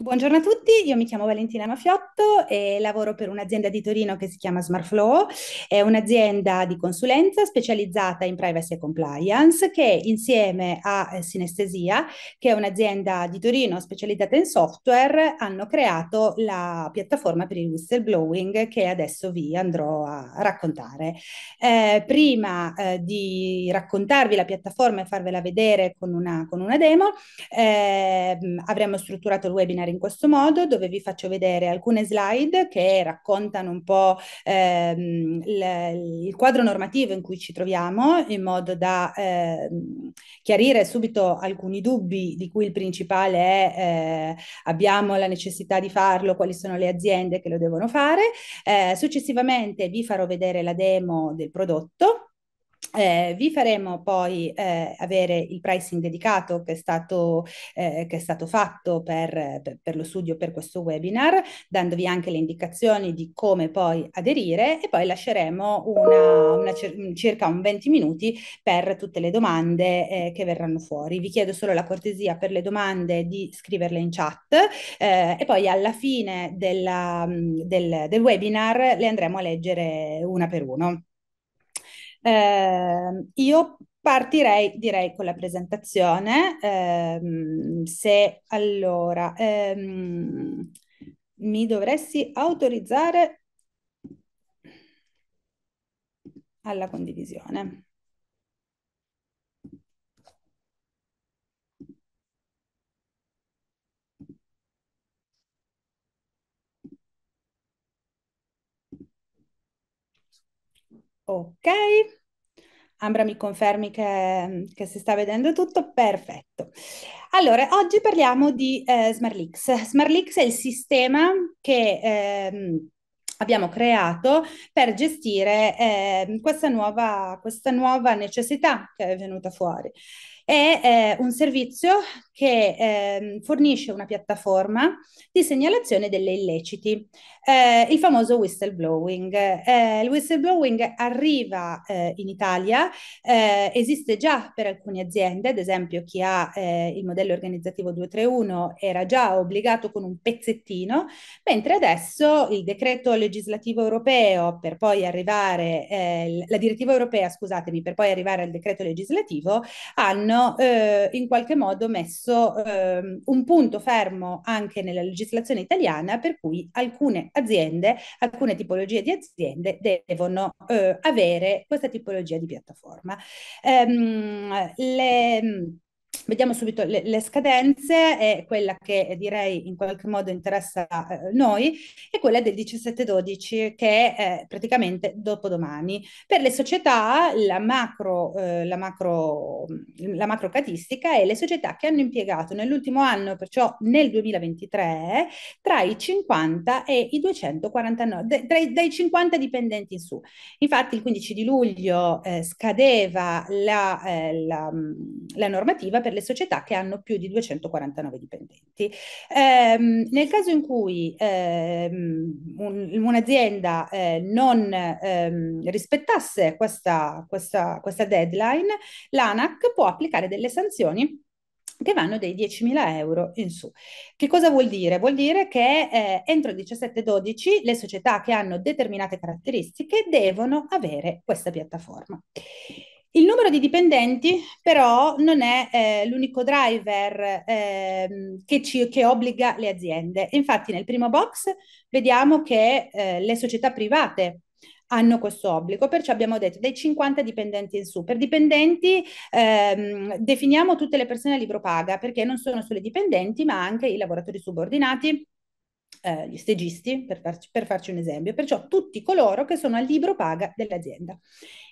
Ecco, buongiorno a tutti, io mi chiamo Valentina Mafiotto e lavoro per un'azienda di Torino che si chiama SmartFlow, è un'azienda di consulenza specializzata in privacy e compliance che insieme a eh, Sinestesia, che è un'azienda di Torino specializzata in software, hanno creato la piattaforma per il whistleblowing che adesso vi andrò a raccontare. Eh, prima eh, di raccontarvi la piattaforma e farvela vedere con una, con una demo, eh, avremmo strutturato il webinar webinar in questo modo dove vi faccio vedere alcune slide che raccontano un po' ehm, l- il quadro normativo in cui ci troviamo in modo da ehm, chiarire subito alcuni dubbi di cui il principale è eh, abbiamo la necessità di farlo, quali sono le aziende che lo devono fare. Eh, successivamente vi farò vedere la demo del prodotto eh, vi faremo poi eh, avere il pricing dedicato che è stato, eh, che è stato fatto per, per, lo studio per questo webinar, dandovi anche le indicazioni di come poi aderire e poi lasceremo una, una circa un 20 minuti per tutte le domande eh, che verranno fuori. Vi chiedo solo la cortesia per le domande di scriverle in chat eh, e poi alla fine della, del, del webinar le andremo a leggere una per uno. Eh, io partirei direi con la presentazione. Eh, se allora ehm, mi dovresti autorizzare alla condivisione. Ok. Ambra mi confermi che, che, si sta vedendo tutto, perfetto. Allora, oggi parliamo di eh, SmartLeaks. SmartLeaks è il sistema che... Ehm, abbiamo creato per gestire eh, questa, nuova, questa nuova necessità che è venuta fuori. È eh, un servizio che eh, fornisce una piattaforma di segnalazione delle illeciti, eh, il famoso whistleblowing. Eh, il whistleblowing arriva eh, in Italia, eh, esiste già per alcune aziende, ad esempio chi ha il modello organizzativo 231 era già obbligato con un pezzettino, mentre adesso il decreto legislativo europeo per poi arrivare, la direttiva europea, scusatemi, per poi arrivare al decreto legislativo, hanno hanno eh, in qualche modo messo eh, un punto fermo anche nella legislazione italiana per cui alcune aziende, alcune tipologie di aziende devono eh, avere questa tipologia di piattaforma. Ehm, le, Vediamo subito le, le scadenze, è quella che direi in qualche modo interessa eh, noi, è quella del 17-12 che è eh, praticamente dopodomani. Per le società la macro, eh, la, macro, la macro macrocatistica è le società che hanno impiegato nell'ultimo anno, perciò nel 2023, tra i 50 e i 249, dai, dai 50 dipendenti in su. Infatti il 15 di luglio eh, scadeva la, eh, la, mm, la normativa per le le società che hanno più di 249 dipendenti. Ehm, nel caso in cui ehm, un, un'azienda eh, non ehm, rispettasse questa, questa, questa deadline, l'ANAC può applicare delle sanzioni che vanno dai 10.000 euro in su. Che cosa vuol dire? Vuol dire che eh, entro il 17-12 le società che hanno determinate caratteristiche devono avere questa piattaforma. Il numero di dipendenti però non è eh, l'unico driver eh, che, ci, che, obbliga le aziende. Infatti nel primo box vediamo che eh, le società private hanno questo obbligo, perciò abbiamo detto dai 50 dipendenti in su. Per dipendenti ehm, definiamo tutte le persone a libro paga, perché non sono solo i dipendenti, ma anche i lavoratori subordinati, eh, gli stegisti, per per farci, un esempio, perciò tutti coloro che sono a libro paga dell'azienda.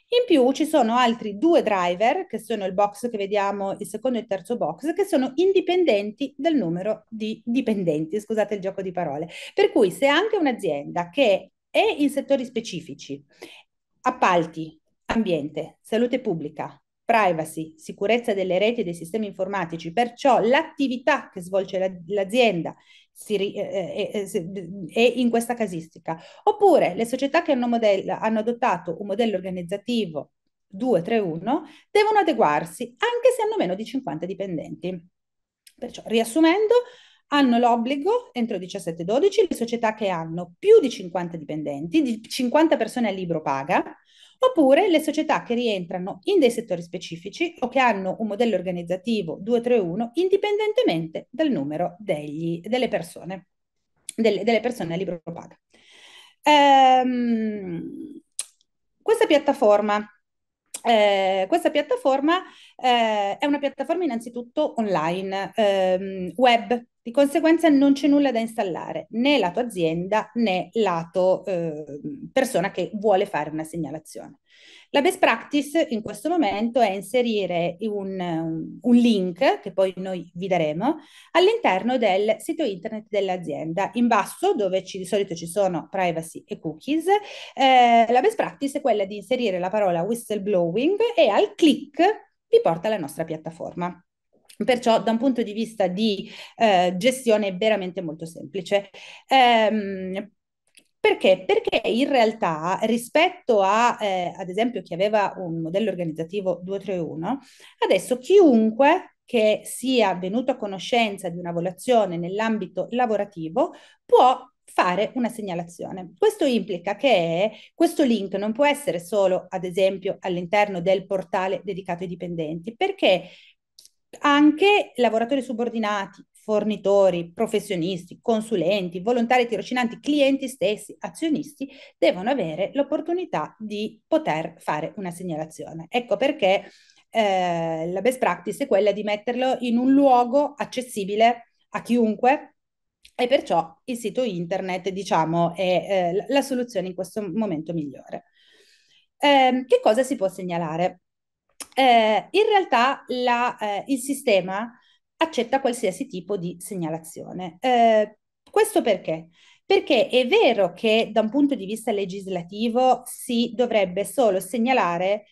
In più ci sono altri due driver, che sono il box che vediamo, il secondo e il terzo box, che sono indipendenti dal numero di dipendenti, scusate il gioco di parole. Per cui se anche un'azienda che è in settori specifici, appalti, ambiente, salute pubblica, privacy, sicurezza delle reti e dei sistemi informatici, perciò l'attività che svolge l'azienda si, eh, eh, eh è in questa casistica. Oppure le società che hanno, modello, hanno adottato un modello organizzativo 231 devono adeguarsi anche se hanno meno di 50 dipendenti. Perciò, riassumendo, hanno l'obbligo entro 17-12 le società che hanno più di 50 dipendenti, di 50 persone a libro paga, oppure le società che rientrano in dei settori specifici o che hanno un modello organizzativo 231 indipendentemente dal numero degli, delle persone, delle, delle, persone a libro paga. Ehm, questa piattaforma eh, questa piattaforma eh, è una piattaforma innanzitutto online, ehm, web, di conseguenza non c'è nulla da installare, né lato azienda né lato eh, persona che vuole fare una segnalazione. La best practice in questo momento è inserire un, un, link, che poi noi vi daremo, all'interno del sito internet dell'azienda. In basso, dove ci, di solito ci sono privacy e cookies, eh, la best practice è quella di inserire la parola whistleblowing e al click vi porta alla nostra piattaforma. Perciò da un punto di vista di eh, gestione è veramente molto semplice. Ehm, perché? Perché in realtà rispetto a, eh, ad esempio, chi aveva un modello organizzativo 231, adesso chiunque che sia venuto a conoscenza di una violazione nell'ambito lavorativo può fare una segnalazione. Questo implica che questo link non può essere solo, ad esempio, all'interno del portale dedicato ai dipendenti, perché anche lavoratori subordinati, fornitori, professionisti, consulenti, volontari, tirocinanti, clienti stessi, azionisti devono avere l'opportunità di poter fare una segnalazione. Ecco perché eh, la best practice è quella di metterlo in un luogo accessibile a chiunque e perciò il sito internet, diciamo, è eh, la soluzione in questo momento migliore. Eh, che cosa si può segnalare? eh, in realtà la, eh, il sistema accetta qualsiasi tipo di segnalazione. Eh, questo perché? Perché è vero che da un punto di vista legislativo si dovrebbe solo segnalare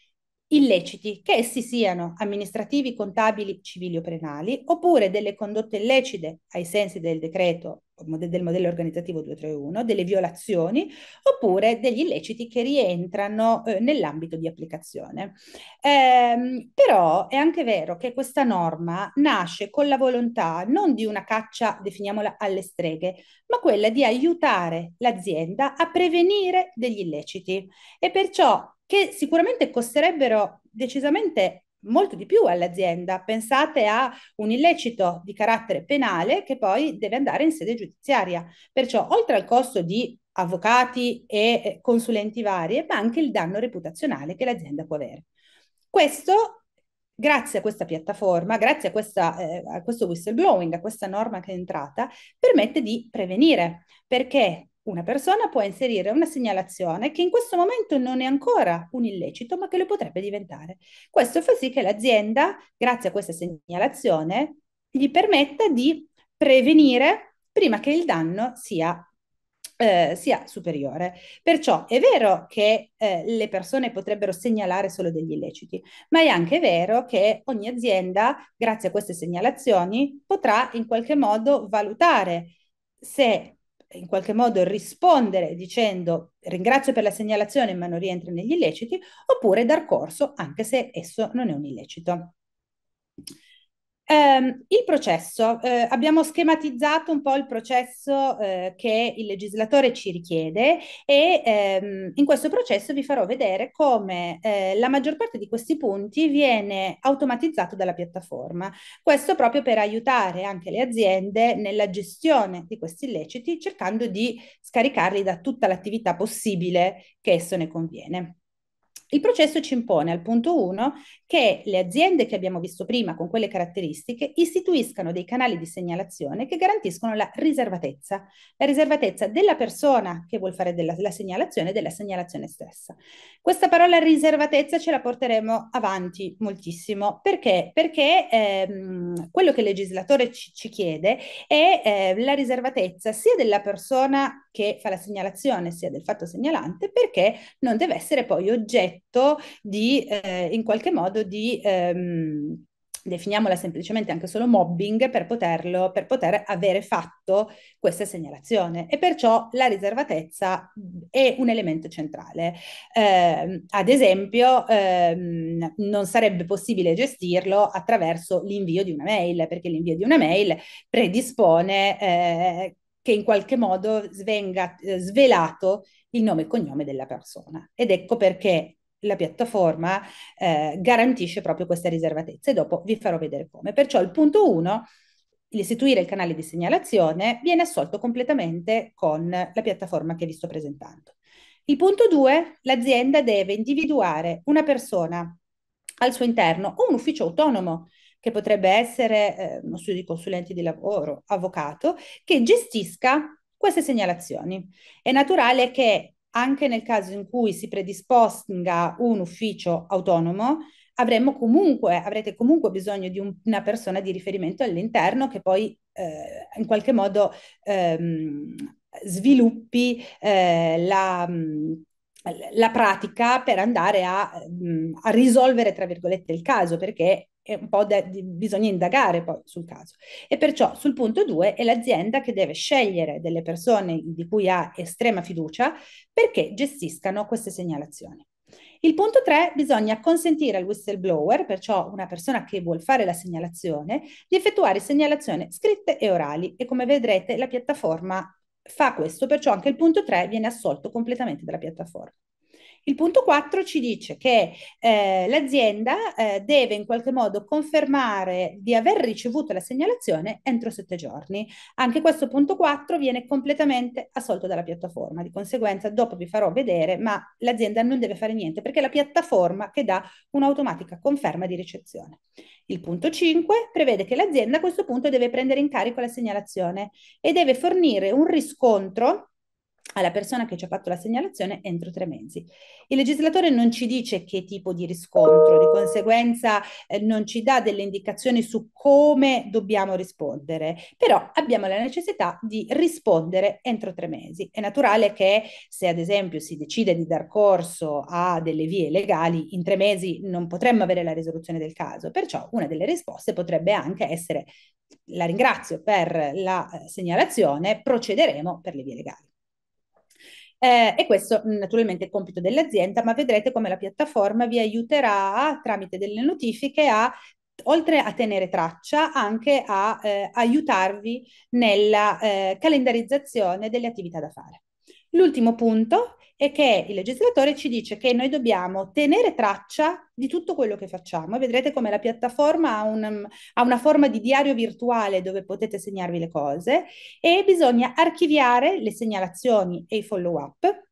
illeciti, che essi siano amministrativi, contabili, civili o penali, oppure delle condotte illecite ai sensi del decreto del modello organizzativo 231, delle violazioni oppure degli illeciti che rientrano eh, nell'ambito di applicazione. Ehm, però è anche vero che questa norma nasce con la volontà non di una caccia, definiamola, alle streghe, ma quella di aiutare l'azienda a prevenire degli illeciti e perciò che sicuramente costerebbero decisamente molto di più all'azienda. Pensate a un illecito di carattere penale che poi deve andare in sede giudiziaria. Perciò, oltre al costo di avvocati e eh, consulenti varie, ma anche il danno reputazionale che l'azienda può avere. Questo, grazie a questa piattaforma, grazie a, questa, eh, a questo whistleblowing, a questa norma che è entrata, permette di prevenire, perché una persona può inserire una segnalazione che in questo momento non è ancora un illecito, ma che lo potrebbe diventare. Questo fa sì che l'azienda, grazie a questa segnalazione, gli permetta di prevenire prima che il danno sia eh, sia superiore. Perciò è vero che eh, le persone potrebbero segnalare solo degli illeciti, ma è anche vero che ogni azienda, grazie a queste segnalazioni, potrà in qualche modo valutare se in qualche modo rispondere dicendo ringrazio per la segnalazione ma non rientri negli illeciti, oppure dar corso anche se esso non è un illecito. Eh, il processo, eh, abbiamo schematizzato un po' il processo eh, che il legislatore ci richiede e ehm, in questo processo vi farò vedere come eh, la maggior parte di questi punti viene automatizzato dalla piattaforma. Questo proprio per aiutare anche le aziende nella gestione di questi illeciti cercando di scaricarli da tutta l'attività possibile che esso ne conviene. Il processo ci impone al punto 1 che le aziende che abbiamo visto prima con quelle caratteristiche istituiscano dei canali di segnalazione che garantiscono la riservatezza, la riservatezza della persona che vuol fare della, la segnalazione e della segnalazione stessa. Questa parola riservatezza ce la porteremo avanti moltissimo perché? Perché ehm, quello che il legislatore ci, ci chiede è eh, la riservatezza sia della persona che fa la segnalazione sia del fatto segnalante perché non deve essere poi oggetto di, eh, in qualche modo, di... Ehm, definiamola semplicemente anche solo mobbing per poterlo, per poter avere fatto questa segnalazione e perciò la riservatezza è un elemento centrale. Eh, ad esempio ehm, non sarebbe possibile gestirlo attraverso l'invio di una mail perché l'invio di una mail predispone eh, che in qualche modo venga eh, svelato il nome e cognome della persona. Ed ecco perché la piattaforma eh, garantisce proprio questa riservatezza e dopo vi farò vedere come. Perciò il punto 1, l'istituire il canale di segnalazione, viene assolto completamente con la piattaforma che vi sto presentando. Il punto 2, l'azienda deve individuare una persona al suo interno o un ufficio autonomo che potrebbe essere eh, uno studio di consulenti di lavoro, avvocato, che gestisca queste segnalazioni. È naturale che anche nel caso in cui si predisponga un ufficio autonomo, avremo comunque, avrete comunque bisogno di un, una persona di riferimento all'interno che poi eh, in qualche modo ehm, sviluppi eh, la, la, pratica per andare a, mm, a risolvere, tra virgolette, il caso, perché e un po' de- bisogna indagare poi sul caso. E perciò sul punto 2 è l'azienda che deve scegliere delle persone di cui ha estrema fiducia perché gestiscano queste segnalazioni. Il punto 3, bisogna consentire al whistleblower, perciò una persona che vuole fare la segnalazione, di effettuare segnalazioni scritte e orali e come vedrete la piattaforma fa questo, perciò anche il punto 3 viene assolto completamente dalla piattaforma. Il punto 4 ci dice che eh, l'azienda eh, deve in qualche modo confermare di aver ricevuto la segnalazione entro sette giorni. Anche questo punto 4 viene completamente assolto dalla piattaforma, di conseguenza dopo vi farò vedere, ma l'azienda non deve fare niente perché è la piattaforma che dà un'automatica conferma di ricezione. Il punto 5 prevede che l'azienda a questo punto deve prendere in carico la segnalazione e deve fornire un riscontro alla persona che ci ha fatto la segnalazione entro tre mesi. Il legislatore non ci dice che tipo di riscontro, di conseguenza eh, non ci dà delle indicazioni su come dobbiamo rispondere, però abbiamo la necessità di rispondere entro tre mesi. È naturale che se ad esempio si decide di dar corso a delle vie legali, in tre mesi non potremmo avere la risoluzione del caso, perciò una delle risposte potrebbe anche essere la ringrazio per la eh, segnalazione, procederemo per le vie legali. Eh, e questo naturalmente è compito dell'azienda, ma vedrete come la piattaforma vi aiuterà tramite delle notifiche a oltre a tenere traccia, anche a eh, aiutarvi nella eh, calendarizzazione delle attività da fare. L'ultimo punto è che il legislatore ci dice che noi dobbiamo tenere traccia di tutto quello che facciamo e vedrete come la piattaforma ha, un, ha una forma di diario virtuale dove potete segnarvi le cose e bisogna archiviare le segnalazioni e i follow up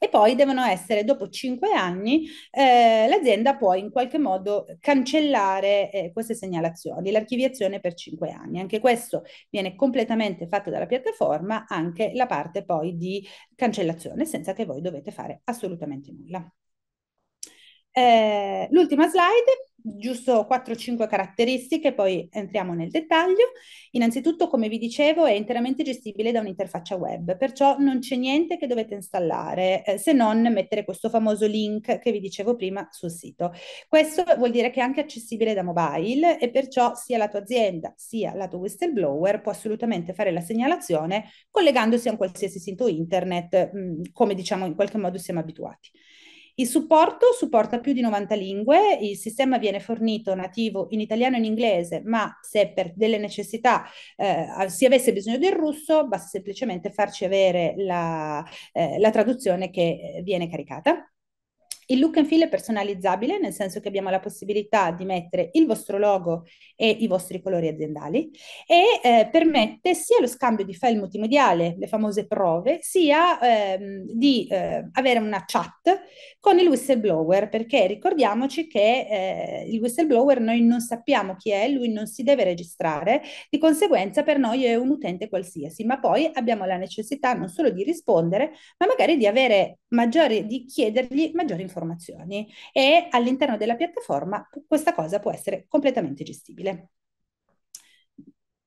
e poi devono essere dopo cinque anni eh, l'azienda può in qualche modo cancellare eh, queste segnalazioni, l'archiviazione per cinque anni. Anche questo viene completamente fatto dalla piattaforma, anche la parte poi di cancellazione senza che voi dovete fare assolutamente nulla. Eh, l'ultima slide, giusto 4-5 caratteristiche, poi entriamo nel dettaglio. Innanzitutto, come vi dicevo, è interamente gestibile da un'interfaccia web, perciò non c'è niente che dovete installare eh, se non mettere questo famoso link che vi dicevo prima sul sito. Questo vuol dire che è anche accessibile da mobile e perciò sia la tua azienda sia la tua whistleblower può assolutamente fare la segnalazione collegandosi a un qualsiasi sito internet, mh, mm, come diciamo in qualche modo siamo abituati. Il supporto supporta più di 90 lingue, il sistema viene fornito nativo in italiano e in inglese, ma se per delle necessità eh, si avesse bisogno del russo, basta semplicemente farci avere la, eh, la traduzione che eh, viene caricata. Il look and feel è personalizzabile, nel senso che abbiamo la possibilità di mettere il vostro logo e i vostri colori aziendali e eh, permette sia lo scambio di file multimediale, le famose prove, sia ehm, di eh, avere una chat con il whistleblower, perché ricordiamoci che eh, il whistleblower noi non sappiamo chi è, lui non si deve registrare, di conseguenza per noi è un utente qualsiasi, ma poi abbiamo la necessità non solo di rispondere, ma magari di avere maggiori, di chiedergli maggiori informazioni trasformazioni e all'interno della piattaforma questa cosa può essere completamente gestibile.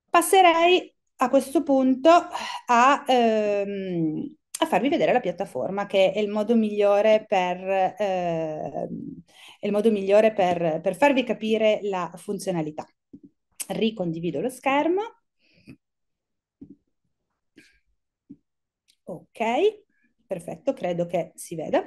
Passerei a questo punto a, ehm, a farvi vedere la piattaforma che è il modo migliore per, ehm, il modo migliore per, per farvi capire la funzionalità. Ricondivido lo schermo. Ok, perfetto, credo che si veda.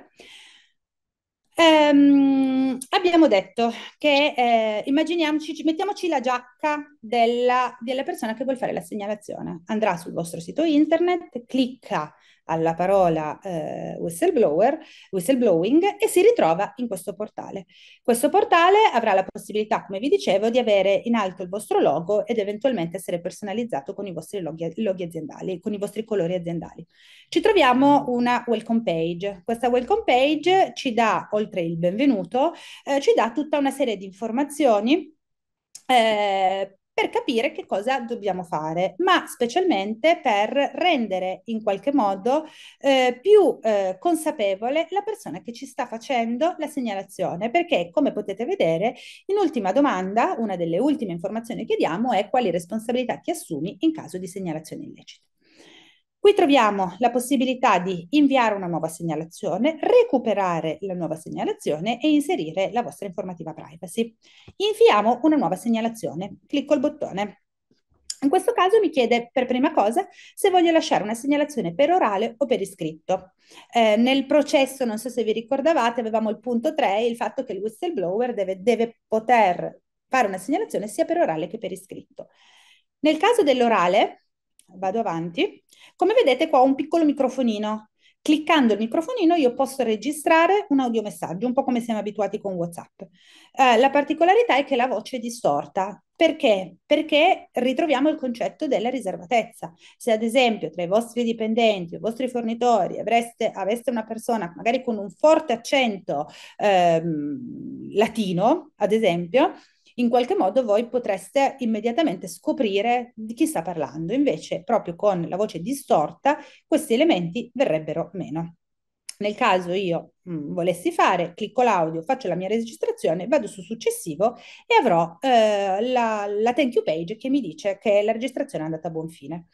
Ehm, abbiamo detto che eh, immaginiamoci, mettiamoci la giacca della, della persona che vuole fare la segnalazione. Andrà sul vostro sito internet, clicca alla parola eh, whistleblower, whistleblowing e si ritrova in questo portale. Questo portale avrà la possibilità, come vi dicevo, di avere in alto il vostro logo ed eventualmente essere personalizzato con i vostri loghi, loghi aziendali, con i vostri colori aziendali. Ci troviamo mm. una welcome page. Questa welcome page ci dà, oltre il benvenuto, eh, ci dà tutta una serie di informazioni eh, per capire che cosa dobbiamo fare, ma specialmente per rendere in qualche modo eh, più eh, consapevole la persona che ci sta facendo la segnalazione, perché come potete vedere in ultima domanda, una delle ultime informazioni che diamo è quali responsabilità ti assumi in caso di segnalazione illecita. Qui troviamo la possibilità di inviare una nuova segnalazione, recuperare la nuova segnalazione e inserire la vostra informativa privacy. Inviamo una nuova segnalazione, clicco il bottone. In questo caso mi chiede per prima cosa se voglio lasciare una segnalazione per orale o per iscritto. Eh, nel processo, non so se vi ricordavate, avevamo il punto 3, il fatto che il whistleblower deve, deve poter fare una segnalazione sia per orale che per iscritto. Nel caso dell'orale, vado avanti. Come vedete qua ho un piccolo microfonino. Cliccando il microfonino io posso registrare un audiomessaggio, un po' come siamo abituati con WhatsApp. Eh, la particolarità è che la voce è distorta. Perché? Perché ritroviamo il concetto della riservatezza. Se ad esempio tra i vostri dipendenti, i vostri fornitori avreste, aveste una persona magari con un forte accento ehm, latino, ad esempio, in qualche modo voi potreste immediatamente scoprire di chi sta parlando, invece proprio con la voce distorta questi elementi verrebbero meno. Nel caso io mh, mm, volessi fare, clicco l'audio, faccio la mia registrazione, vado su successivo e avrò eh, la, la thank you page che mi dice che la registrazione è andata a buon fine.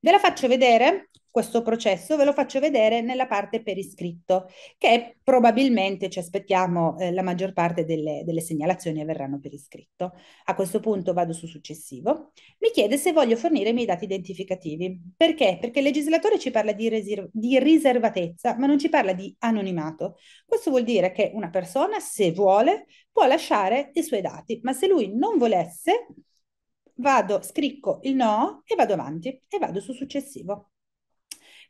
Ve la faccio vedere questo processo, ve lo faccio vedere nella parte per iscritto, che probabilmente ci aspettiamo eh, la maggior parte delle, delle segnalazioni avverranno per iscritto. A questo punto vado su successivo. Mi chiede se voglio fornire i miei dati identificativi. Perché? Perché il legislatore ci parla di, reserv- di riservatezza, ma non ci parla di anonimato. Questo vuol dire che una persona, se vuole, può lasciare i suoi dati, ma se lui non volesse vado, scricco il no e vado avanti e vado su successivo.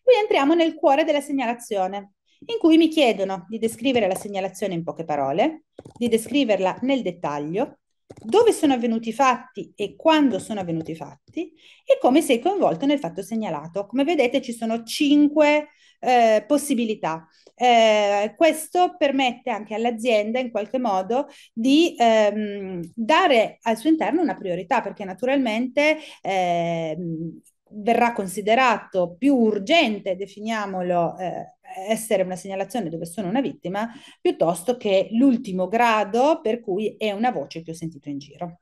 Qui entriamo nel cuore della segnalazione, in cui mi chiedono di descrivere la segnalazione in poche parole, di descriverla nel dettaglio, dove sono avvenuti i fatti e quando sono avvenuti i fatti e come sei coinvolto nel fatto segnalato. Come vedete ci sono cinque eh, possibilità eh, questo permette anche all'azienda in qualche modo di ehm, dare al suo interno una priorità perché naturalmente ehm, verrà considerato più urgente, definiamolo, eh, essere una segnalazione dove sono una vittima, piuttosto che l'ultimo grado per cui è una voce che ho sentito in giro.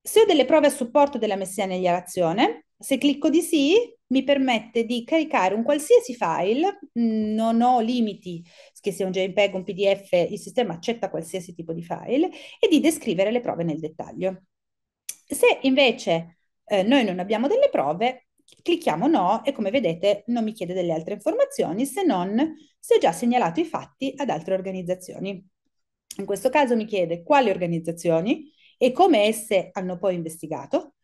Se ho delle prove a supporto della messa in segnalazione, se clicco di sì, mi permette di caricare un qualsiasi file, mm, non ho limiti, che sia un JPEG, un PDF, il sistema accetta qualsiasi tipo di file, e di descrivere le prove nel dettaglio. Se invece eh, noi non abbiamo delle prove, clicchiamo no e come vedete non mi chiede delle altre informazioni se non se ho già segnalato i fatti ad altre organizzazioni. In questo caso mi chiede quali organizzazioni e come esse hanno poi investigato.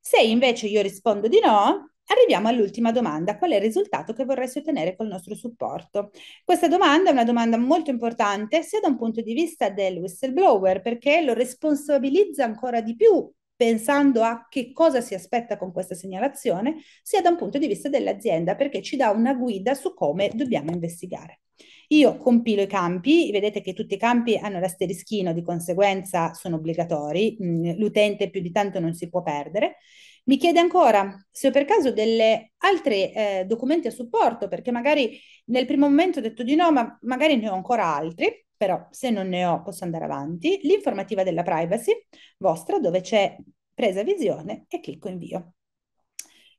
Se invece io rispondo di no, Arriviamo all'ultima domanda, qual è il risultato che vorresti ottenere col nostro supporto? Questa domanda è una domanda molto importante sia da un punto di vista del whistleblower perché lo responsabilizza ancora di più pensando a che cosa si aspetta con questa segnalazione, sia da un punto di vista dell'azienda perché ci dà una guida su come dobbiamo investigare. Io compilo i campi, vedete che tutti i campi hanno l'asterischino, di conseguenza sono obbligatori, mm, l'utente più di tanto non si può perdere mi chiede ancora se ho per caso delle altre eh, documenti a supporto, perché magari nel primo momento ho detto di no, ma magari ne ho ancora altri, però se non ne ho posso andare avanti. L'informativa della privacy vostra, dove c'è presa visione e clicco invio.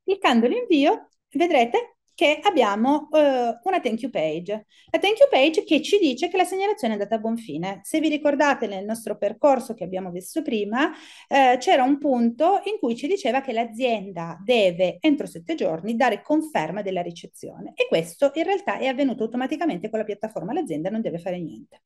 Cliccando l'invio vedrete che abbiamo uh, una thank you page. La thank you page che ci dice che la segnalazione è andata a buon fine. Se vi ricordate nel nostro percorso che abbiamo visto prima, eh, c'era un punto in cui ci diceva che l'azienda deve entro sette giorni dare conferma della ricezione e questo in realtà è avvenuto automaticamente con la piattaforma, l'azienda non deve fare niente.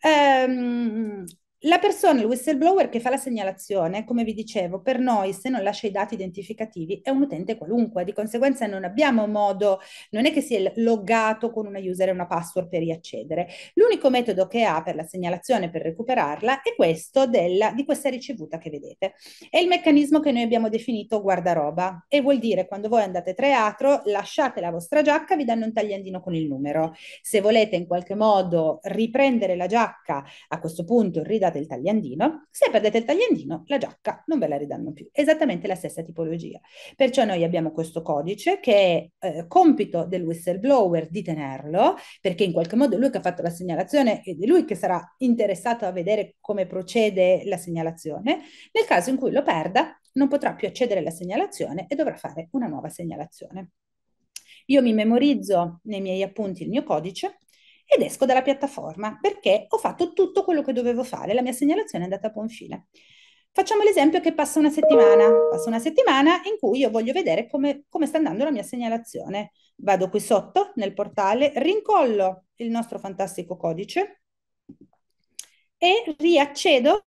Ehm, la persona, il whistleblower che fa la segnalazione, come vi dicevo, per noi se non lascia i dati identificativi è un utente qualunque, di conseguenza non abbiamo modo, non è che si è loggato con una user e una password per riaccedere. L'unico metodo che ha per la segnalazione, per recuperarla, è questo della, di questa ricevuta che vedete. È il meccanismo che noi abbiamo definito guardaroba e vuol dire quando voi andate a teatro lasciate la vostra giacca, vi danno un tagliandino con il numero. Se volete in qualche modo riprendere la giacca, a questo punto ridare utilizzate il tagliandino, se perdete il tagliandino la giacca non ve la ridanno più, esattamente la stessa tipologia. Perciò noi abbiamo questo codice che è eh, compito del whistleblower di tenerlo, perché in qualche modo è lui che ha fatto la segnalazione ed è lui che sarà interessato a vedere come procede la segnalazione. Nel caso in cui lo perda, non potrà più accedere alla segnalazione e dovrà fare una nuova segnalazione. Io mi memorizzo nei miei appunti il mio codice ed esco dalla piattaforma perché ho fatto tutto quello che dovevo fare, la mia segnalazione è andata a buon fine. Facciamo l'esempio che passa una settimana, passa una settimana in cui io voglio vedere come, come, sta andando la mia segnalazione. Vado qui sotto nel portale, rincollo il nostro fantastico codice e riaccedo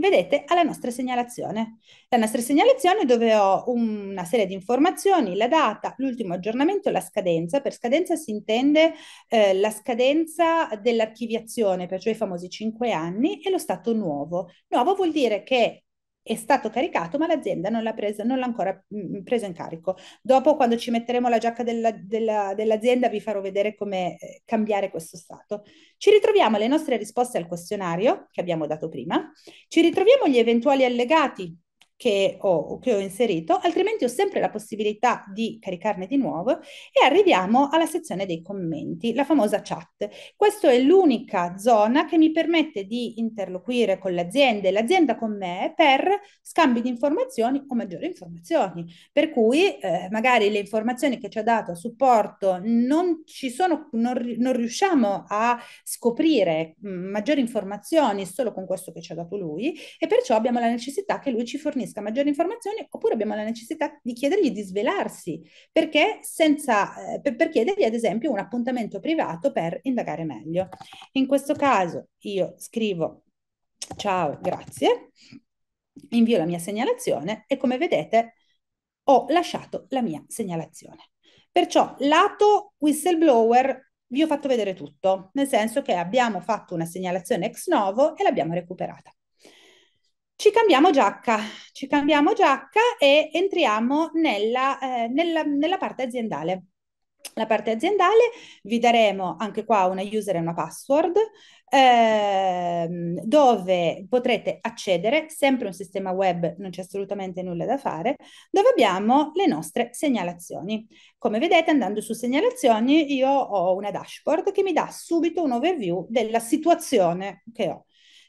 vedete alla nostra segnalazione. La nostra segnalazione dove ho una serie di informazioni, la data, l'ultimo aggiornamento, la scadenza. Per scadenza si intende eh, la scadenza dell'archiviazione, perciò cioè i famosi 5 anni, e lo stato nuovo. Nuovo vuol dire che è stato caricato ma l'azienda non l'ha, preso, non l'ha ancora mm, mm, preso in carico. Dopo quando ci metteremo la giacca della, della, dell'azienda vi farò vedere come eh, cambiare questo stato. Ci ritroviamo le nostre risposte al questionario che abbiamo dato prima, ci ritroviamo gli eventuali allegati che ho, che ho inserito, altrimenti ho sempre la possibilità di caricarne di nuovo e arriviamo alla sezione dei commenti, la famosa chat. Questa è l'unica zona che mi permette di interloquire con l'azienda e l'azienda con me per scambi di informazioni o maggiori informazioni, per cui eh, magari le informazioni che ci ha dato a supporto non ci sono, non, non riusciamo a scoprire mm, maggiori informazioni solo con questo che ci ha dato lui e perciò abbiamo la necessità che lui ci fornisca fornisca maggiori informazioni oppure abbiamo la necessità di chiedergli di svelarsi, perché senza, eh, per, per chiedergli ad esempio un appuntamento privato per indagare meglio. In questo caso io scrivo ciao, grazie, invio la mia segnalazione e come vedete ho lasciato la mia segnalazione. Perciò lato whistleblower vi ho fatto vedere tutto, nel senso che abbiamo fatto una segnalazione ex novo e l'abbiamo recuperata. Ci cambiamo giacca, ci cambiamo giacca e entriamo nella, eh, nella, nella parte aziendale. La parte aziendale vi daremo anche qua una user e una password ehm, dove potrete accedere, sempre un sistema web, non c'è assolutamente nulla da fare, dove abbiamo le nostre segnalazioni. Come vedete andando su segnalazioni io ho una dashboard che mi dà subito un overview della situazione che ho.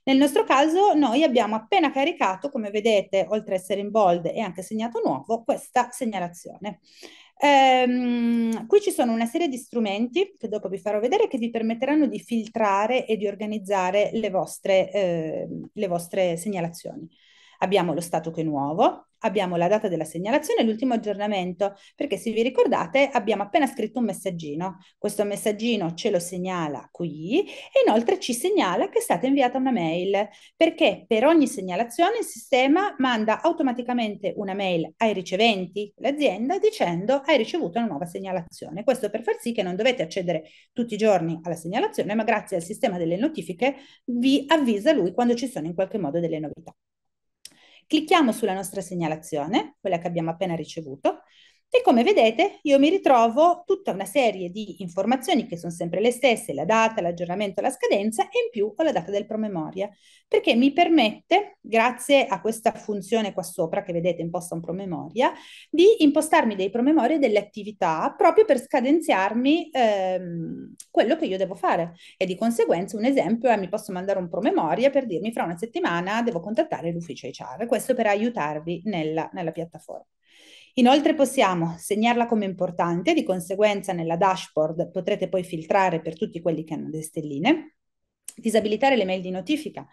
Nel nostro caso noi abbiamo appena caricato, come vedete, oltre a essere in bold e anche segnato nuovo, questa segnalazione. Ehm, qui ci sono una serie di strumenti che dopo vi farò vedere che vi permetteranno di filtrare e di organizzare le vostre, eh, le vostre segnalazioni. Abbiamo lo stato che è nuovo, abbiamo la data della segnalazione e l'ultimo aggiornamento, perché se vi ricordate abbiamo appena scritto un messaggino. Questo messaggino ce lo segnala qui e inoltre ci segnala che è stata inviata una mail, perché per ogni segnalazione il sistema manda automaticamente una mail ai riceventi, l'azienda, dicendo hai ricevuto una nuova segnalazione. Questo per far sì che non dovete accedere tutti i giorni alla segnalazione, ma grazie al sistema delle notifiche vi avvisa lui quando ci sono in qualche modo delle novità. Clicchiamo sulla nostra segnalazione, quella che abbiamo appena ricevuto, e come vedete io mi ritrovo tutta una serie di informazioni che sono sempre le stesse, la data, l'aggiornamento, la scadenza e in più ho la data del promemoria, perché mi permette, grazie a questa funzione qua sopra che vedete imposta un promemoria, di impostarmi dei promemoria delle attività proprio per scadenziarmi ehm, quello che io devo fare. E di conseguenza un esempio è mi posso mandare un promemoria per dirmi fra una settimana devo contattare l'ufficio HR, questo per aiutarvi nella, nella piattaforma. Inoltre possiamo segnarla come importante, di conseguenza nella dashboard potrete poi filtrare per tutti quelli che hanno le stelline, disabilitare le mail di notifica,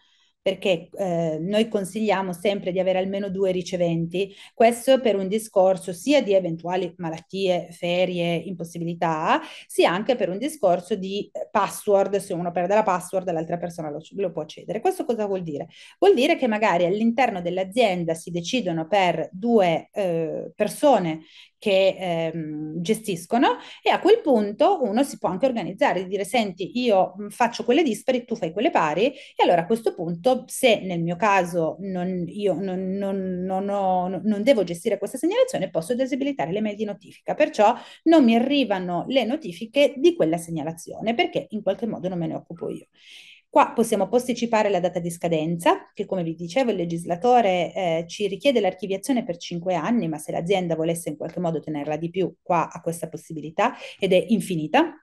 perché eh, noi consigliamo sempre di avere almeno due riceventi, questo per un discorso sia di eventuali malattie, ferie, impossibilità, sia anche per un discorso di eh, password, se uno perde la password l'altra persona lo, lo può accedere. Questo cosa vuol dire? Vuol dire che magari all'interno dell'azienda si decidono per due eh, persone che ehm, gestiscono e a quel punto uno si può anche organizzare, dire senti io faccio quelle dispari, tu fai quelle pari e allora a questo punto se nel mio caso non, io non, non, non, ho, non devo gestire questa segnalazione posso disabilitare le mail di notifica, perciò non mi arrivano le notifiche di quella segnalazione perché in qualche modo non me ne occupo io. Qua possiamo posticipare la data di scadenza, che come vi dicevo il legislatore eh, ci richiede l'archiviazione per 5 anni, ma se l'azienda volesse in qualche modo tenerla di più, qua ha questa possibilità ed è infinita.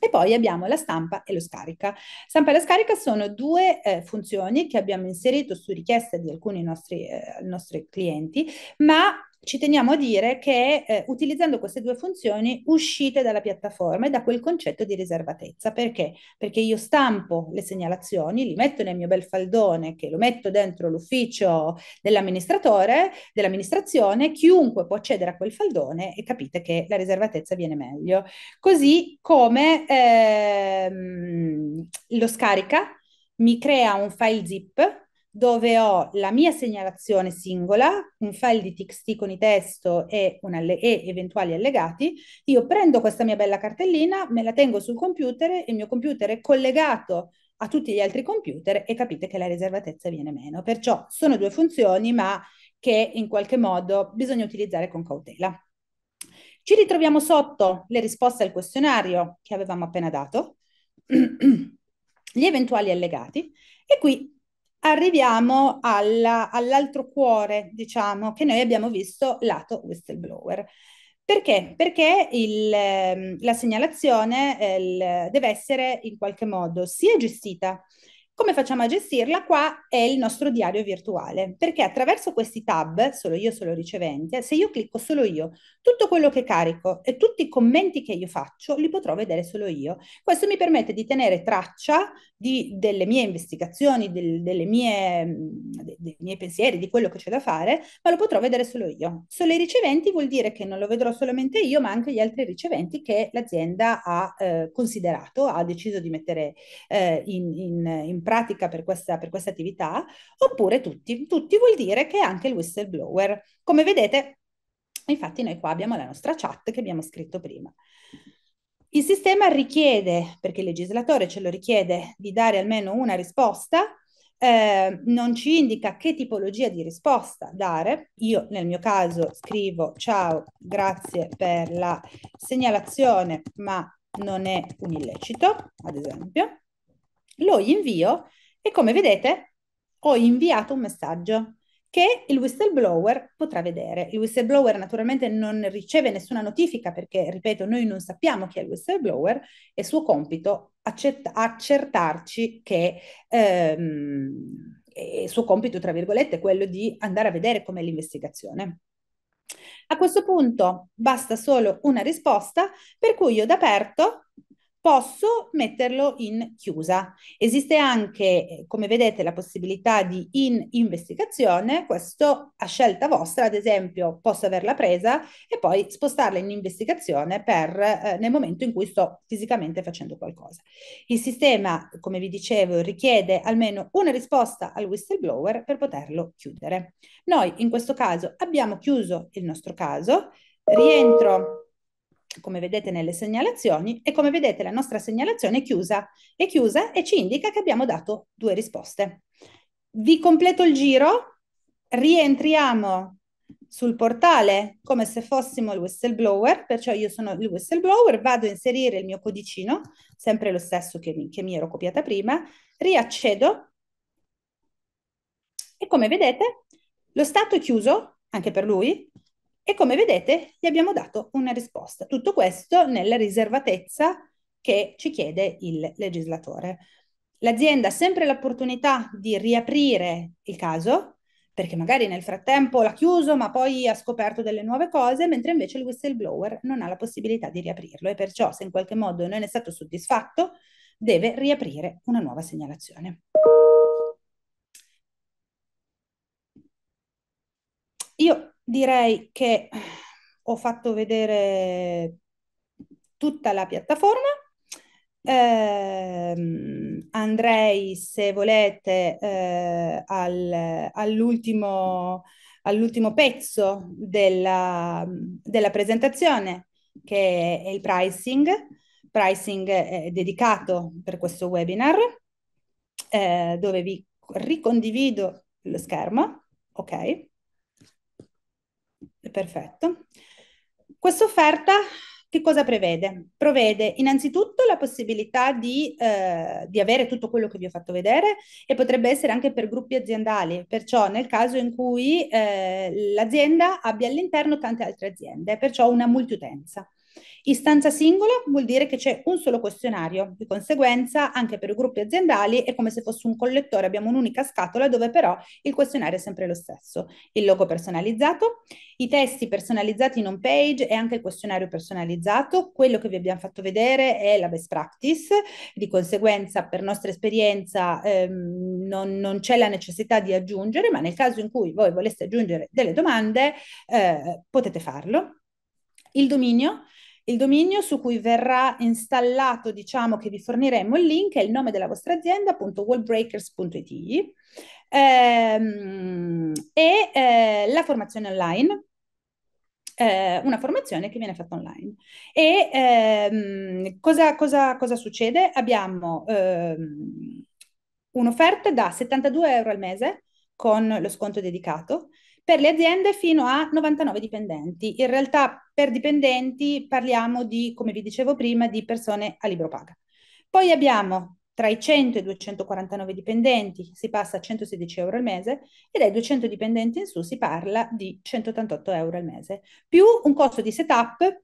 E poi abbiamo la stampa e lo scarica. Stampa e lo scarica sono due eh, funzioni che abbiamo inserito su richiesta di alcuni nostri, eh, nostri clienti, ma ci teniamo a dire che eh, utilizzando queste due funzioni uscite dalla piattaforma e da quel concetto di riservatezza. Perché? Perché io stampo le segnalazioni, li metto nel mio bel faldone che lo metto dentro l'ufficio dell'amministratore, dell'amministrazione, chiunque può accedere a quel faldone e capite che la riservatezza viene meglio. Così come ehm, lo scarica mi crea un file zip dove ho la mia segnalazione singola, un file di TXT con i testo e, alle- e, eventuali allegati, io prendo questa mia bella cartellina, me la tengo sul computer e il mio computer è collegato a tutti gli altri computer e capite che la riservatezza viene meno. Perciò sono due funzioni, ma che in qualche modo bisogna utilizzare con cautela. Ci ritroviamo sotto le risposte al questionario che avevamo appena dato, gli eventuali allegati e qui arriviamo alla, all'altro cuore, diciamo, che noi abbiamo visto lato whistleblower. Perché? Perché il, ehm, la segnalazione eh, il, deve essere in qualche modo sia gestita come facciamo a gestirla? Qua è il nostro diario virtuale, perché attraverso questi tab, solo io, solo ricevente, se io clicco solo io, tutto quello che carico e tutti i commenti che io faccio li potrò vedere solo io. Questo mi permette di tenere traccia di, delle mie investigazioni, del, delle mie, mm, de, dei miei pensieri, di quello che c'è da fare, ma lo potrò vedere solo io. Solo i riceventi vuol dire che non lo vedrò solamente io, ma anche gli altri riceventi che l'azienda ha eh, considerato, ha deciso di mettere eh, in, in, in pratica per questa, per questa attività, oppure tutti. Tutti vuol dire che anche il whistleblower. Come vedete, infatti noi qua abbiamo la nostra chat che abbiamo scritto prima. Il sistema richiede, perché il legislatore ce lo richiede, di dare almeno una risposta, eh, non ci indica che tipologia di risposta dare. Io nel mio caso scrivo ciao, grazie per la segnalazione, ma non è un illecito, ad esempio lo invio e come vedete ho inviato un messaggio che il whistleblower potrà vedere. Il whistleblower naturalmente non riceve nessuna notifica perché, ripeto, noi non sappiamo chi è il whistleblower, è suo compito accett- accertarci che... Ehm, il suo compito, tra virgolette, è quello di andare a vedere com'è l'investigazione. A questo punto basta solo una risposta, per cui io d'aperto posso metterlo in chiusa. Esiste anche, eh, come vedete, la possibilità di in investigazione, questo a scelta vostra, ad esempio posso averla presa e poi spostarla in investigazione per, eh, nel momento in cui sto fisicamente facendo qualcosa. Il sistema, come vi dicevo, richiede almeno una risposta al whistleblower per poterlo chiudere. Noi in questo caso abbiamo chiuso il nostro caso, rientro come vedete nelle segnalazioni, e come vedete la nostra segnalazione è chiusa, è chiusa e ci indica che abbiamo dato due risposte. Vi completo il giro, rientriamo sul portale come se fossimo il whistleblower, perciò io sono il whistleblower, vado a inserire il mio codicino, sempre lo stesso che mi, che mi ero copiata prima, riaccedo e come vedete lo stato è chiuso, anche per lui, e come vedete gli abbiamo dato una risposta. Tutto questo nella riservatezza che ci chiede il legislatore. L'azienda ha sempre l'opportunità di riaprire il caso, perché magari nel frattempo l'ha chiuso ma poi ha scoperto delle nuove cose, mentre invece il whistleblower non ha la possibilità di riaprirlo e perciò se in qualche modo non è stato soddisfatto deve riaprire una nuova segnalazione. Io direi che ho fatto vedere tutta la piattaforma. Eh, andrei, se volete, eh, al, all'ultimo, all'ultimo, pezzo della, della, presentazione, che è il pricing. Pricing è dedicato per questo webinar, eh, dove vi ricondivido lo schermo. Ok. Perfetto. Questa offerta che cosa prevede? Prevede innanzitutto la possibilità di, eh, di, avere tutto quello che vi ho fatto vedere e potrebbe essere anche per gruppi aziendali, perciò nel caso in cui eh, l'azienda abbia all'interno tante altre aziende, perciò una multiutenza. Istanza singola vuol dire che c'è un solo questionario, di conseguenza anche per i gruppi aziendali è come se fosse un collettore, abbiamo un'unica scatola dove però il questionario è sempre lo stesso. Il logo personalizzato, i testi personalizzati in home page e anche il questionario personalizzato, quello che vi abbiamo fatto vedere è la best practice, di conseguenza per nostra esperienza ehm, non, non, c'è la necessità di aggiungere, ma nel caso in cui voi voleste aggiungere delle domande eh, potete farlo. Il dominio, il dominio su cui verrà installato, diciamo che vi forniremo il link, è il nome della vostra azienda, appunto wallbreakers.it ehm, e eh, la formazione online eh, una formazione che viene fatta online. E ehm, cosa, cosa, cosa, succede? Abbiamo ehm, un'offerta da 72 euro al mese con lo sconto dedicato per le aziende fino a 99 dipendenti. In realtà per dipendenti parliamo di, come vi dicevo prima, di persone a libro paga. Poi abbiamo tra i 100 e i 249 dipendenti si passa a 116 euro al mese e dai 200 dipendenti in su si parla di 188 euro al mese, più un costo di setup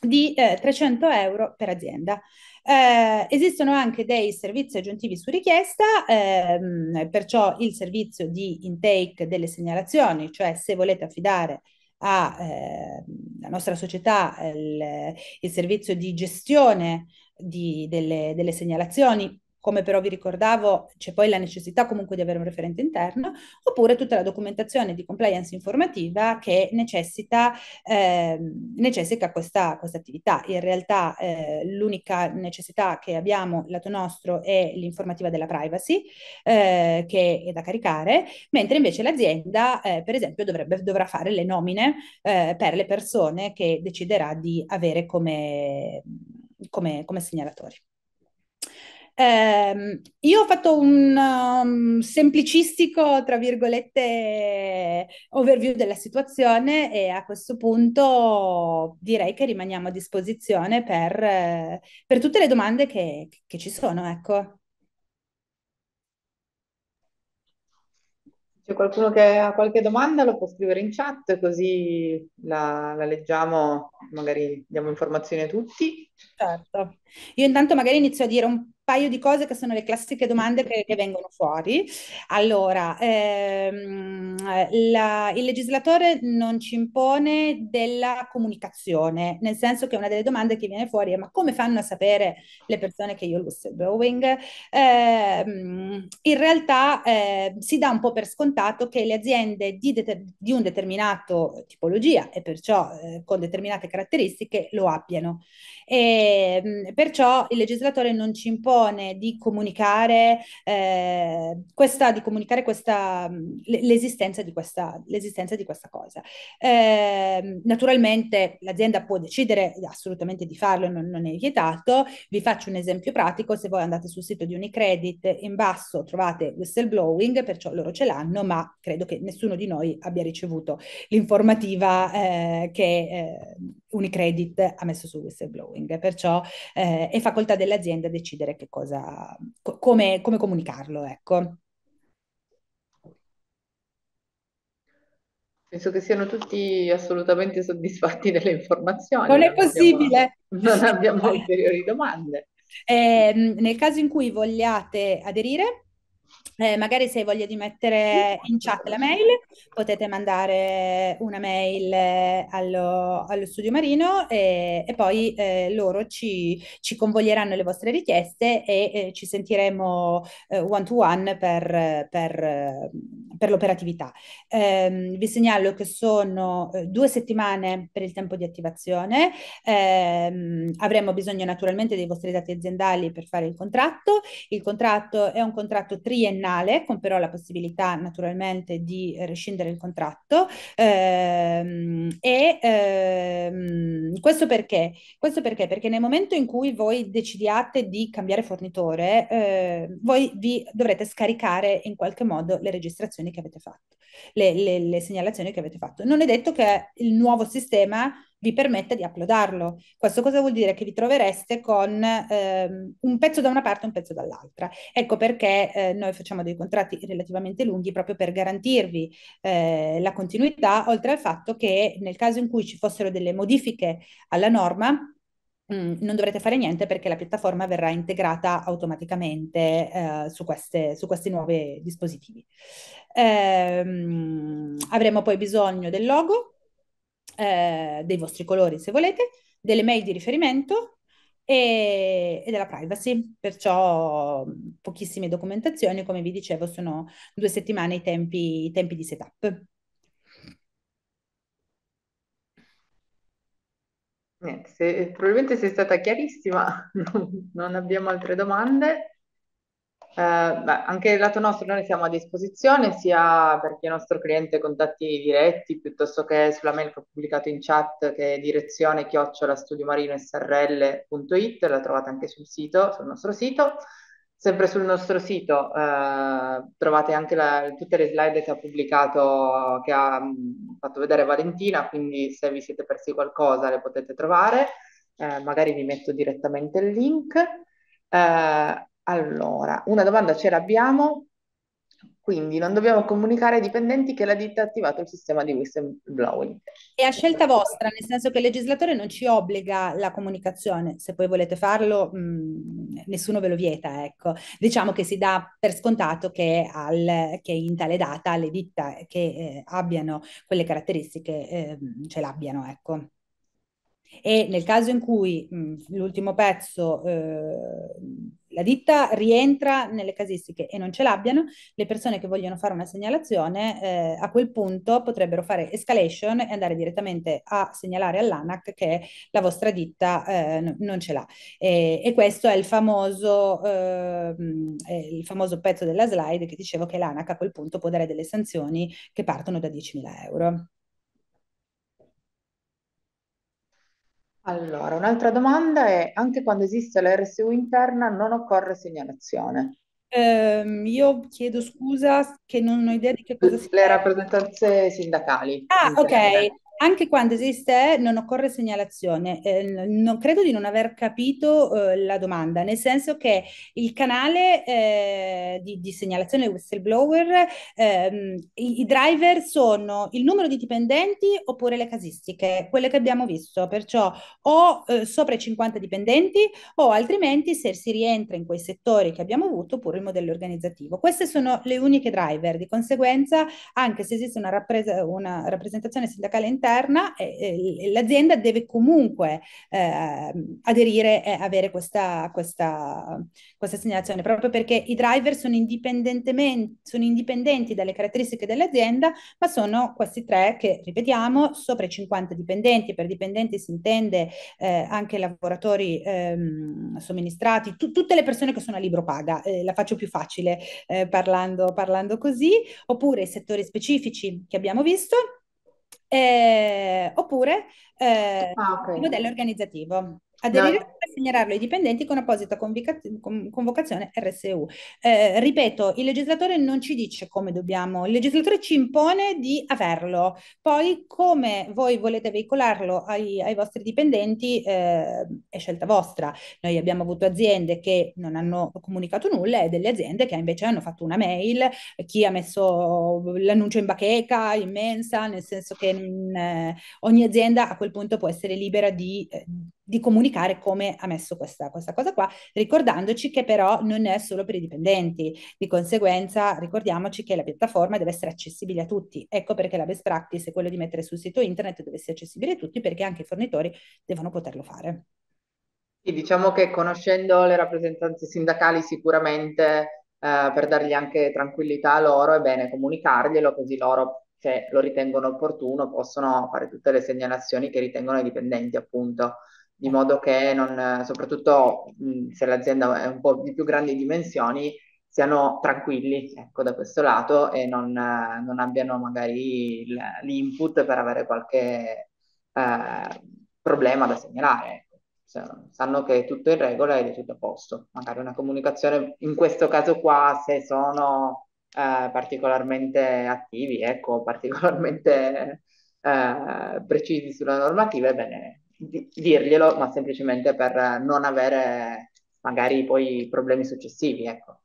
di eh, 300 euro per azienda. Eh, esistono anche dei servizi aggiuntivi su richiesta, ehm, perciò il servizio di intake delle segnalazioni, cioè se volete affidare alla eh, nostra società eh, il, il, servizio di gestione di, delle, delle segnalazioni come però vi ricordavo c'è poi la necessità comunque di avere un referente interno, oppure tutta la documentazione di compliance informativa che necessita, eh, necessita questa, questa, attività. In realtà eh, l'unica necessità che abbiamo lato nostro è l'informativa della privacy eh, che è da caricare, mentre invece l'azienda eh, per esempio dovrebbe, dovrà fare le nomine eh, per le persone che deciderà di avere come, come, come segnalatori. Eh, io ho fatto un um, semplicistico, tra virgolette, overview della situazione e a questo punto direi che rimaniamo a disposizione per, eh, per tutte le domande che, che ci sono, ecco. C'è qualcuno che ha qualche domanda lo può scrivere in chat così la, la, leggiamo, magari diamo informazioni a tutti. Certo. Io intanto magari inizio a dire un paio di cose che sono le classiche domande che, che vengono fuori. Allora, ehm, la, il legislatore non ci impone della comunicazione, nel senso che una delle domande che viene fuori è ma come fanno a sapere le persone che io whistleblowing? Eh, in realtà eh, si dà un po' per scontato che le aziende di, deter- di un determinato tipologia e perciò eh, con determinate caratteristiche lo abbiano. E, ehm, perciò il legislatore non ci impone ragione di comunicare, eh, questa, di comunicare questa, l'esistenza, di questa, l'esistenza di questa cosa. Eh, naturalmente l'azienda può decidere assolutamente di farlo, non, non, è vietato. Vi faccio un esempio pratico, se voi andate sul sito di Unicredit, in basso trovate whistleblowing, perciò loro ce l'hanno, ma credo che nessuno di noi abbia ricevuto l'informativa eh, che, eh, Unicredit ha messo su whistleblowing, perciò eh, è facoltà dell'azienda decidere che cosa, co- come, come comunicarlo, ecco. Penso che siano tutti assolutamente soddisfatti delle informazioni. Non è possibile. non abbiamo, non abbiamo ulteriori domande. Eh, nel caso in cui vogliate aderire, eh, magari se hai voglia di mettere in chat la mail, potete mandare una mail eh, allo, allo studio marino e, e poi eh, loro ci, ci, convoglieranno le vostre richieste e eh, ci sentiremo one to one per, per, per l'operatività. Ehm, vi segnalo che sono eh, due settimane per il tempo di attivazione, ehm, avremo bisogno naturalmente dei vostri dati aziendali per fare il contratto, il contratto è un contratto tri- triennale, con però la possibilità naturalmente di eh, rescindere il contratto. Ehm, e ehm, questo, perché? questo perché? Perché nel momento in cui voi decidiate di cambiare fornitore, eh, voi vi dovrete scaricare in qualche modo le registrazioni che avete fatto, le, le, le segnalazioni che avete fatto. Non è detto che il nuovo sistema vi permette di uploadarlo. Questo cosa vuol dire? Che vi trovereste con ehm, un pezzo da una parte e un pezzo dall'altra. Ecco perché eh, noi facciamo dei contratti relativamente lunghi proprio per garantirvi eh, la continuità, oltre al fatto che nel caso in cui ci fossero delle modifiche alla norma, mm, non dovrete fare niente perché la piattaforma verrà integrata automaticamente eh, su, queste, su, questi nuovi dispositivi. Ehm, avremo poi bisogno del logo eh, dei vostri colori se volete, delle mail di riferimento e, e, della privacy, perciò mm, pochissime documentazioni, come vi dicevo sono due settimane i tempi, i tempi di setup. Niente, eh, se, probabilmente sei stata chiarissima, non abbiamo altre domande. Eh, beh, anche il lato nostro noi siamo a disposizione sia per chi è nostro cliente contatti diretti piuttosto che sulla mail che ho pubblicato in chat che è direzione chiocciola studiomarino.srl.it, la trovate anche sul sito, sul nostro sito. Sempre sul nostro sito eh, trovate anche la, tutte le slide che ha pubblicato, che ha mh, mm, fatto vedere Valentina, quindi se vi siete persi qualcosa le potete trovare, eh, magari vi metto direttamente il link. Eh, allora, una domanda ce l'abbiamo, quindi non dobbiamo comunicare ai dipendenti che la ditta ha attivato il sistema di whistleblowing. È a scelta vostra, nel senso che il legislatore non ci obbliga la comunicazione, se poi volete farlo mh, mm, nessuno ve lo vieta, ecco. Diciamo che si dà per scontato che, al, che in tale data le ditte che eh, abbiano quelle caratteristiche eh, ce l'abbiano, ecco e nel caso in cui mh, mm, l'ultimo pezzo eh, la ditta rientra nelle casistiche e non ce l'abbiano, le persone che vogliono fare una segnalazione eh, a quel punto potrebbero fare escalation e andare direttamente a segnalare all'ANAC che la vostra ditta eh, non ce l'ha. E, e questo è il famoso, eh, il famoso, pezzo della slide che dicevo che l'ANAC a quel punto può dare delle sanzioni che partono da 10.000 euro. Allora, un'altra domanda è, anche quando esiste la RSU interna non occorre segnalazione? Ehm, io chiedo scusa che non ho idea di che cosa sia. Le rappresentanze sindacali. Ah, ok. intende anche quando esiste non occorre segnalazione. Eh, non credo di non aver capito eh, la domanda, nel senso che il canale eh, di, di, segnalazione whistleblower, ehm, i, i, driver sono il numero di dipendenti oppure le casistiche, quelle che abbiamo visto, perciò o eh, sopra i 50 dipendenti o altrimenti se si rientra in quei settori che abbiamo avuto oppure il modello organizzativo. Queste sono le uniche driver, di conseguenza anche se esiste una, rappres- una rappresentazione sindacale interna, interna, eh, l'azienda deve comunque eh, aderire e avere questa, questa, questa, segnalazione, proprio perché i driver sono, sono indipendenti dalle caratteristiche dell'azienda, ma sono questi tre che, ripetiamo, sopra i 50 dipendenti, per dipendenti si intende eh, anche lavoratori ehm, somministrati, tu, tutte le persone che sono a libro paga, eh, la faccio più facile eh, parlando, parlando così, oppure i settori specifici che abbiamo visto, eh, oppure eh, ah, il modello organizzativo. Aderire no. e segnalarlo ai dipendenti con apposita convica- convocazione RSU. Eh, ripeto, il legislatore non ci dice come dobbiamo, il legislatore ci impone di averlo. Poi come voi volete veicolarlo ai, ai vostri dipendenti eh, è scelta vostra. Noi abbiamo avuto aziende che non hanno comunicato nulla e delle aziende che invece hanno fatto una mail, chi ha messo l'annuncio in bacheca, immensa, nel senso che mm, eh, ogni azienda a quel punto può essere libera di eh, di comunicare come ha messo questa, questa, cosa qua, ricordandoci che però non è solo per i dipendenti, di conseguenza ricordiamoci che la piattaforma deve essere accessibile a tutti, ecco perché la best practice è quella di mettere sul sito internet deve essere accessibile a tutti perché anche i fornitori devono poterlo fare. Sì, diciamo che conoscendo le rappresentanze sindacali sicuramente eh, per dargli anche tranquillità a loro è bene comunicarglielo così loro se lo ritengono opportuno possono fare tutte le segnalazioni che ritengono i dipendenti appunto di modo che non, soprattutto se l'azienda è un po' di più grandi dimensioni, siano tranquilli ecco, da questo lato e non, non abbiano magari l'input per avere qualche eh, problema da segnalare. Ecco. sanno che è tutto in regola ed è tutto a posto. Magari una comunicazione, in questo caso qua, se sono eh, particolarmente attivi, ecco, particolarmente eh, precisi sulla normativa, è bene di- dirglielo, ma semplicemente per non avere magari poi problemi successivi, ecco.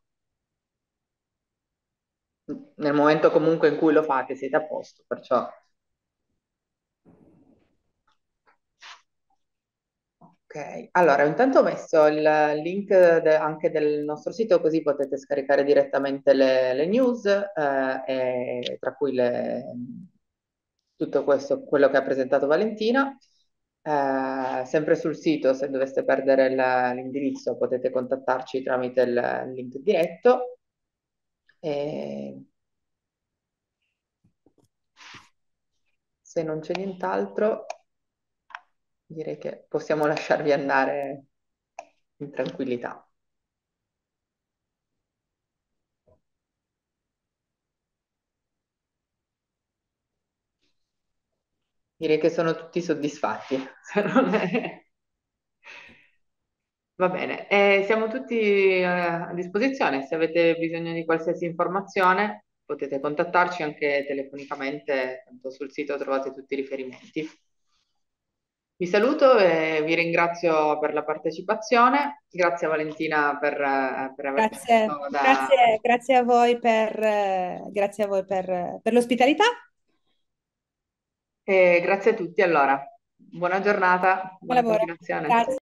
Nel momento comunque in cui lo fate siete a posto, perciò... Ok, allora intanto ho messo il link de- anche del nostro sito così potete scaricare direttamente le, le news, eh, e tra cui le, tutto questo, quello che ha presentato Valentina. Eh, sempre sul sito, se doveste perdere la, l'indirizzo, potete contattarci tramite il link diretto. E... Se non c'è nient'altro, direi che possiamo lasciarvi andare in tranquillità. Direi che sono tutti soddisfatti, Va bene, eh, siamo tutti eh, a disposizione, se avete bisogno di qualsiasi informazione potete contattarci anche telefonicamente, tanto sul sito trovate tutti i riferimenti. Vi saluto e vi ringrazio per la partecipazione, grazie a Valentina per, eh, per aver grazie, da... grazie, grazie a voi per, eh, per l'ospitalità. E grazie a tutti allora. Buona giornata, buona, buona continuazione. Grazie.